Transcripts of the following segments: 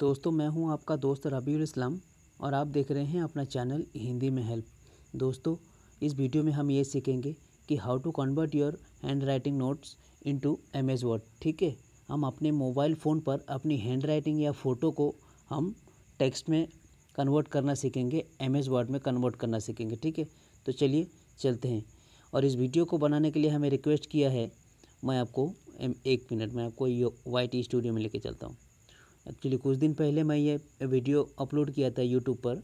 दोस्तों मैं हूं आपका दोस्त रबीउल इस्लाम और आप देख रहे हैं अपना चैनल हिंदी में हेल्प दोस्तों इस वीडियो में हम ये सीखेंगे कि how to convert your handwriting notes into MS Word ठीक है हम अपने मोबाइल फ़ोन पर अपनी हैंड राइटिंग या फ़ोटो को हम टेक्स्ट में कन्वर्ट करना सीखेंगे एम वर्ड में कन्वर्ट करना सीखेंगे ठीक है तो चलिए चलते हैं और इस वीडियो को बनाने के लिए हमें रिक्वेस्ट किया है मैं आपको एक मिनट में आपको वाई टी स्टूडियो में लेके चलता हूँ एक्चुअली कुछ दिन पहले मैं ये वीडियो अपलोड किया था यूट्यूब पर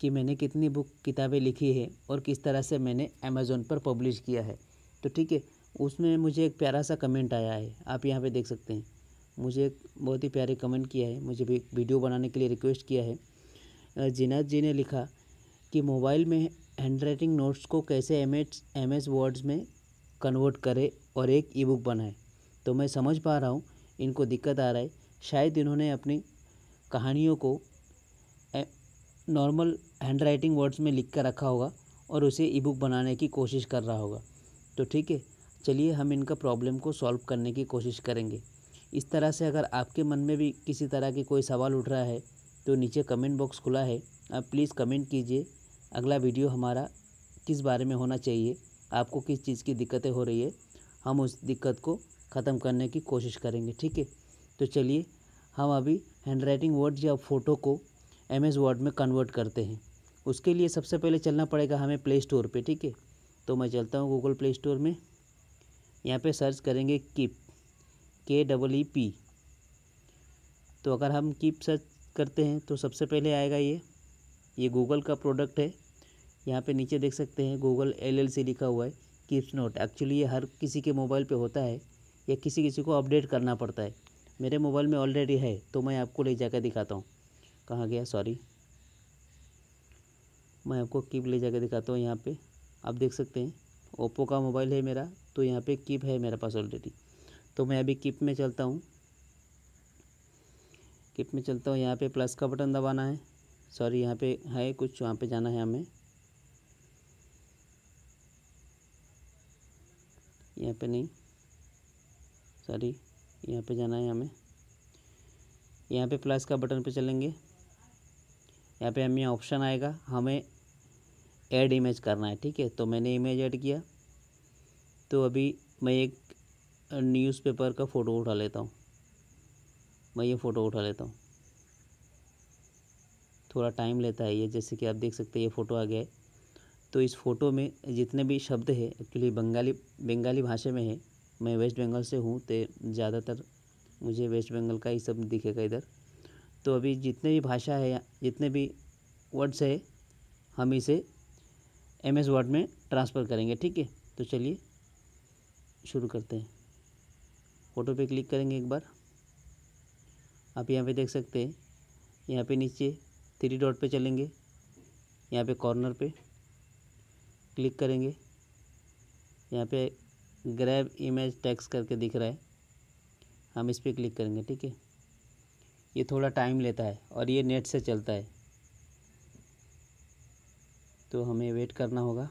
कि मैंने कितनी बुक किताबें लिखी है और किस तरह से मैंने अमेज़ोन पर पब्लिश किया है तो ठीक है उसमें मुझे एक प्यारा सा कमेंट आया है आप यहाँ पे देख सकते हैं मुझे एक बहुत ही प्यारे कमेंट किया है मुझे भी वीडियो बनाने के लिए रिक्वेस्ट किया है जिनाद जी ने लिखा कि मोबाइल में हैंड राइटिंग नोट्स को कैसे M H M S words में कन्वर्ट करें और एक ई बुक बनाए तो मैं समझ पा रहा हूँ इनको दिक्कत आ रहा है शायद इन्होंने अपनी कहानियों को नॉर्मल हैंड राइटिंग वर्ड्स में लिख कर रखा होगा और उसे ई बुक बनाने की कोशिश कर रहा होगा तो ठीक है चलिए हम इनका प्रॉब्लम को सॉल्व करने की कोशिश करेंगे इस तरह से अगर आपके मन में भी किसी तरह के कोई सवाल उठ रहा है तो नीचे कमेंट बॉक्स खुला है आप प्लीज़ कमेंट कीजिए अगला वीडियो हमारा किस बारे में होना चाहिए आपको किस चीज़ की दिक्कतें हो रही है हम उस दिक्कत को ख़त्म करने की कोशिश करेंगे ठीक है तो चलिए हम अभी हैंड राइटिंग वर्ड या फ़ोटो को एम एस वर्ड में कन्वर्ट करते हैं उसके लिए सबसे पहले चलना पड़ेगा हमें प्ले स्टोर पर ठीक है तो मैं चलता हूँ गूगल प्ले स्टोर में यहाँ पे सर्च करेंगे कीप के डबल ई पी तो अगर हम कीप सर्च करते हैं तो सबसे पहले आएगा ये ये गूगल का प्रोडक्ट है यहाँ पे नीचे देख सकते हैं गूगल एलएलसी लिखा हुआ है कीप्स नोट एक्चुअली ये हर किसी के मोबाइल पे होता है या किसी किसी को अपडेट करना पड़ता है मेरे मोबाइल में ऑलरेडी है तो मैं आपको ले जाकर दिखाता हूँ कहाँ गया सॉरी मैं आपको कीप ले जाकर दिखाता हूँ यहाँ पे आप देख सकते हैं ओप्पो का मोबाइल है मेरा तो यहाँ पे कीप है मेरे पास ऑलरेडी तो मैं अभी कीप में चलता हूँ कीप में चलता हूँ यहाँ पे प्लस का बटन दबाना है सॉरी यहाँ पे है कुछ वहाँ पे जाना है हमें यहाँ पे नहीं सॉरी यहाँ पे जाना है हमें यहाँ पे प्लस का बटन पे चलेंगे यहाँ पे हमें ऑप्शन आएगा हमें ऐड इमेज करना है ठीक है तो मैंने इमेज ऐड किया तो अभी मैं एक न्यूज़पेपर का फ़ोटो उठा लेता हूँ मैं ये फ़ोटो उठा लेता हूँ थोड़ा टाइम लेता है ये जैसे कि आप देख सकते हैं ये फ़ोटो आ गया है तो इस फ़ोटो में जितने भी शब्द है एक्चुअली बंगाली बंगाली भाषा में है मैं वेस्ट बंगाल से हूँ तो ज़्यादातर मुझे वेस्ट बंगाल का ही सब दिखेगा इधर तो अभी जितने भी भाषा है जितने भी वर्ड्स है हम इसे एम एस वर्ड में ट्रांसफ़र करेंगे ठीक है तो चलिए शुरू करते हैं फ़ोटो पे क्लिक करेंगे एक बार आप यहाँ पे देख सकते हैं यहाँ पे नीचे थ्री डॉट पे चलेंगे यहाँ पे कॉर्नर पे क्लिक करेंगे यहाँ पे ग्रैब इमेज टैक्स करके दिख रहा है हम इस पर क्लिक करेंगे ठीक है ये थोड़ा टाइम लेता है और ये नेट से चलता है तो हमें वेट करना होगा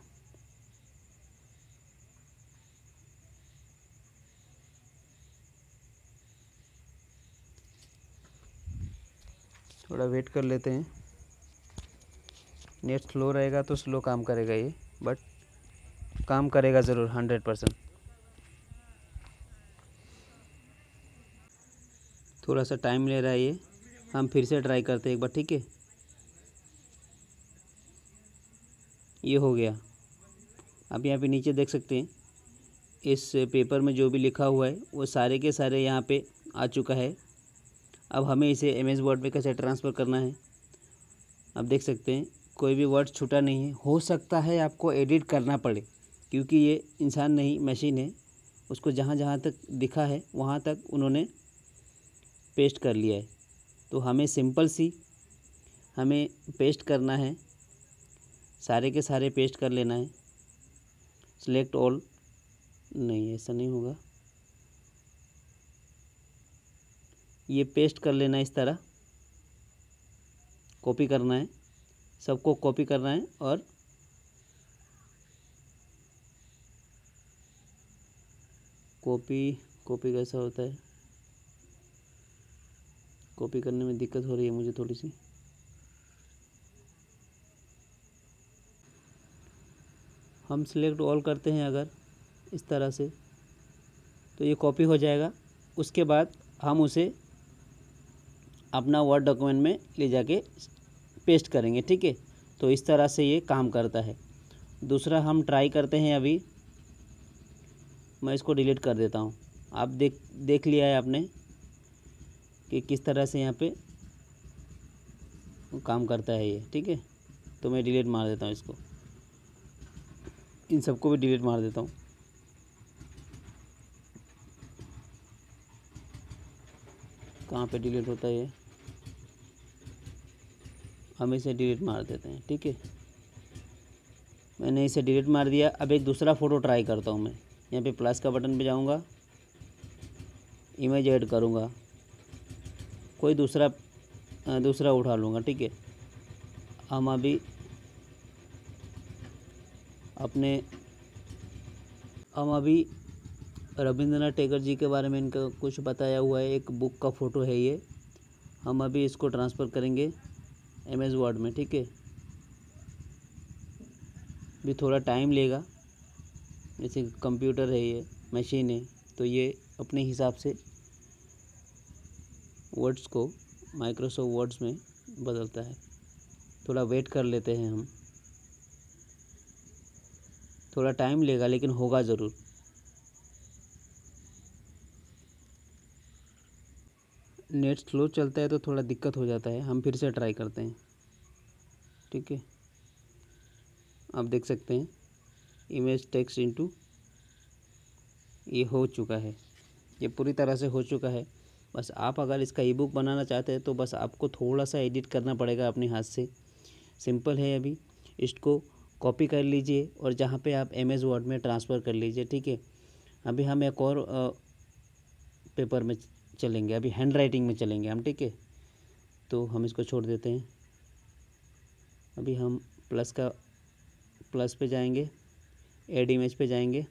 थोड़ा वेट कर लेते हैं नेट स्लो रहेगा तो स्लो काम करेगा ये बट काम करेगा ज़रूर हंड्रेड परसेंट थोड़ा सा टाइम ले रहा है ये हम फिर से ट्राई करते हैं एक बार ठीक है ये हो गया आप यहाँ पे नीचे देख सकते हैं इस पेपर में जो भी लिखा हुआ है वो सारे के सारे यहाँ पे आ चुका है अब हमें इसे एम एस वर्ड में कैसे ट्रांसफ़र करना है आप देख सकते हैं कोई भी वर्ड छूटा नहीं है हो सकता है आपको एडिट करना पड़े क्योंकि ये इंसान नहीं मशीन है उसको जहाँ जहाँ तक दिखा है वहाँ तक उन्होंने पेस्ट कर लिया है तो हमें सिंपल सी हमें पेस्ट करना है सारे के सारे पेस्ट कर लेना है सिलेक्ट ऑल नहीं ऐसा नहीं होगा ये पेस्ट कर लेना है इस तरह कॉपी करना है सबको कॉपी करना है और कॉपी कॉपी कैसा होता है कॉपी करने में दिक्कत हो रही है मुझे थोड़ी सी हम सिलेक्ट ऑल करते हैं अगर इस तरह से तो ये कॉपी हो जाएगा उसके बाद हम उसे अपना वर्ड डॉक्यूमेंट में ले जाके पेस्ट करेंगे ठीक है तो इस तरह से ये काम करता है दूसरा हम ट्राई करते हैं अभी मैं इसको डिलीट कर देता हूँ आप देख देख लिया है आपने कि किस तरह से यहाँ पे काम करता है ये ठीक है तो मैं डिलीट मार देता हूँ इसको इन सबको भी डिलीट मार देता हूँ कहाँ पे डिलीट होता है ये हम इसे डिलीट मार देते हैं ठीक है मैंने इसे डिलीट मार दिया अब एक दूसरा फ़ोटो ट्राई करता हूँ मैं यहाँ पे प्लस का बटन पे जाऊँगा इमेज ऐड करूँगा कोई दूसरा दूसरा उठा लूँगा ठीक है हम अभी अपने हम अभी रविंद्रनाथ टेगर जी के बारे में इनका कुछ बताया हुआ है एक बुक का फ़ोटो है ये हम अभी इसको ट्रांसफ़र करेंगे एम एस वर्ड में ठीक है भी थोड़ा टाइम लेगा जैसे कंप्यूटर है ये मशीन है तो ये अपने हिसाब से वर्ड्स को माइक्रोसॉफ्ट वर्ड्स में बदलता है थोड़ा वेट कर लेते हैं हम थोड़ा टाइम लेगा लेकिन होगा ज़रूर नेट स्लो चलता है तो थोड़ा दिक्कत हो जाता है हम फिर से ट्राई करते हैं ठीक है आप देख सकते हैं इमेज टेक्स्ट इनटू ये हो चुका है ये पूरी तरह से हो चुका है बस आप अगर इसका ई बुक बनाना चाहते हैं तो बस आपको थोड़ा सा एडिट करना पड़ेगा अपने हाथ से सिंपल है अभी इसको कॉपी कर लीजिए और जहाँ पे आप एम एस वर्ड में ट्रांसफ़र कर लीजिए ठीक है अभी हम एक और पेपर में चलेंगे अभी हैंड राइटिंग में चलेंगे हम ठीक है तो हम इसको छोड़ देते हैं अभी हम प्लस का प्लस पे जाएंगे एड इमेज पे जाएंगे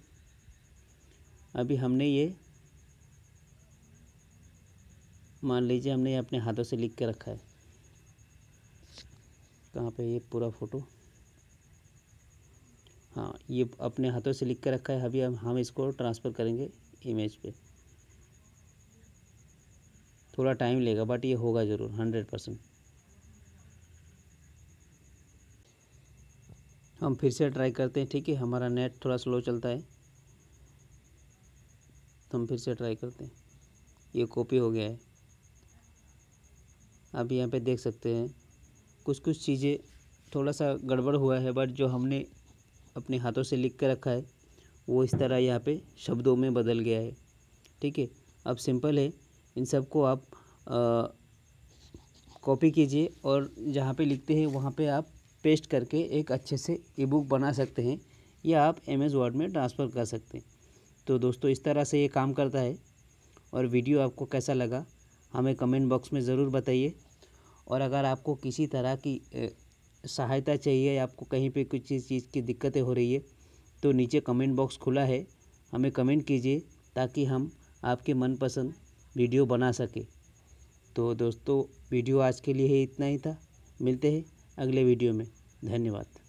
अभी हमने ये मान लीजिए हमने ये अपने हाथों से लिख के रखा है कहाँ पे ये पूरा फ़ोटो हाँ ये अपने हाथों से लिख के रखा है अभी हम हम इसको ट्रांसफ़र करेंगे इमेज पे थोड़ा टाइम लेगा बट ये होगा ज़रूर हंड्रेड परसेंट हम फिर से ट्राई करते हैं ठीक है हमारा नेट थोड़ा स्लो चलता है तो हम फिर से ट्राई करते हैं ये कॉपी हो गया है आप यहाँ पे देख सकते हैं कुछ कुछ चीज़ें थोड़ा सा गड़बड़ हुआ है बट जो हमने अपने हाथों से लिख कर रखा है वो इस तरह यहाँ पे शब्दों में बदल गया है ठीक है अब सिंपल है इन सबको आप कॉपी कीजिए और जहाँ पे लिखते हैं वहाँ पे आप पेस्ट करके एक अच्छे से ई बुक बना सकते हैं या आप एम एस वर्ड में ट्रांसफ़र कर सकते हैं तो दोस्तों इस तरह से ये काम करता है और वीडियो आपको कैसा लगा हमें कमेंट बॉक्स में ज़रूर बताइए और अगर आपको किसी तरह की सहायता चाहिए आपको कहीं पे कुछ चीज़ की दिक्कतें हो रही है तो नीचे कमेंट बॉक्स खुला है हमें कमेंट कीजिए ताकि हम आपके मनपसंद वीडियो बना सके तो दोस्तों वीडियो आज के लिए ही इतना ही था मिलते हैं अगले वीडियो में धन्यवाद